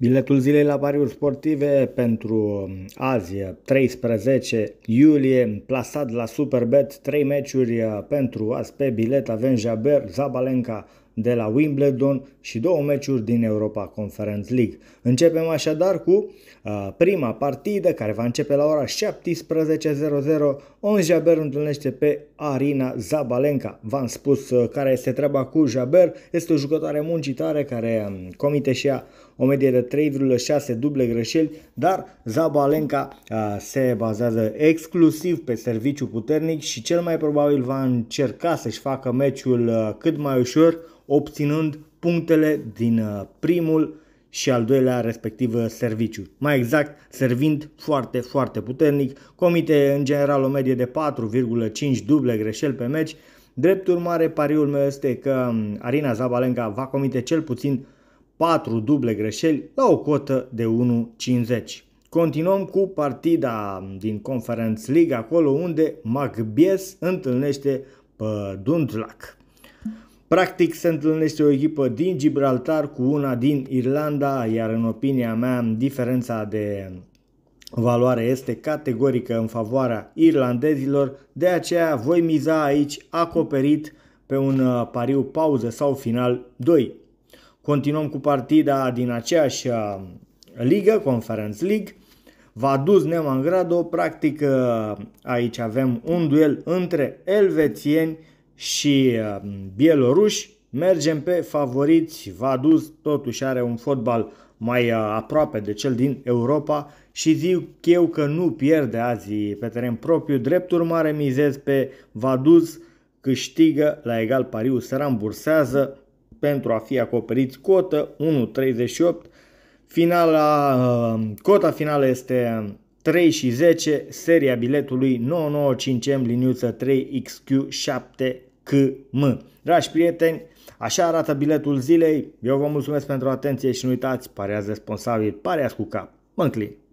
Biletul zilei la pariuri sportive pentru um, azi, 13 iulie, plasat la Superbet, 3 meciuri uh, pentru azi pe bilet, avem Jaber, Zabalenka de la Wimbledon și două meciuri din Europa Conference League. Începem așadar cu uh, prima partidă care va începe la ora 17.00. Ons Jaber întâlnește pe Arina Zabalenka. V-am spus uh, care este treaba cu Jaber. Este o jucătoare muncitare care um, comite și ea o medie de 3,6 duble greșeli, dar Zabalenka se bazează exclusiv pe serviciu puternic și cel mai probabil va încerca să-și facă meciul cât mai ușor, obținând punctele din primul și al doilea respectiv serviciu. Mai exact, servind foarte, foarte puternic, comite în general o medie de 4,5 duble greșeli pe meci. Drept urmare, pariul meu este că Arina Zabalenka va comite cel puțin 4 duble greșeli la o cotă de 1,50. Continuăm cu partida din Conference League, acolo unde Macbies întâlnește pe Dundlac. Practic se întâlnește o echipă din Gibraltar cu una din Irlanda, iar în opinia mea diferența de valoare este categorică în favoarea irlandezilor, de aceea voi miza aici acoperit pe un uh, pariu pauză sau final 2 Continuăm cu partida din aceeași uh, ligă, Conference League. Vaduz Nemangrado, practic uh, aici avem un duel între elvețieni și uh, bieloruși. Mergem pe favoriți, Vaduz totuși are un fotbal mai aproape de cel din Europa și zic eu că nu pierde azi pe teren propriu. Drept urmare mizez pe Vaduz, câștigă la egal pariu, se rambursează pentru a fi acoperiți cotă 1.38. Finala, uh, cota finală este 3 și 10, seria biletului 995M liniuță 3XQ7KM. Dragi prieteni, așa arată biletul zilei. Eu vă mulțumesc pentru atenție și nu uitați, parează responsabil, pareați cu cap. Mă înclin.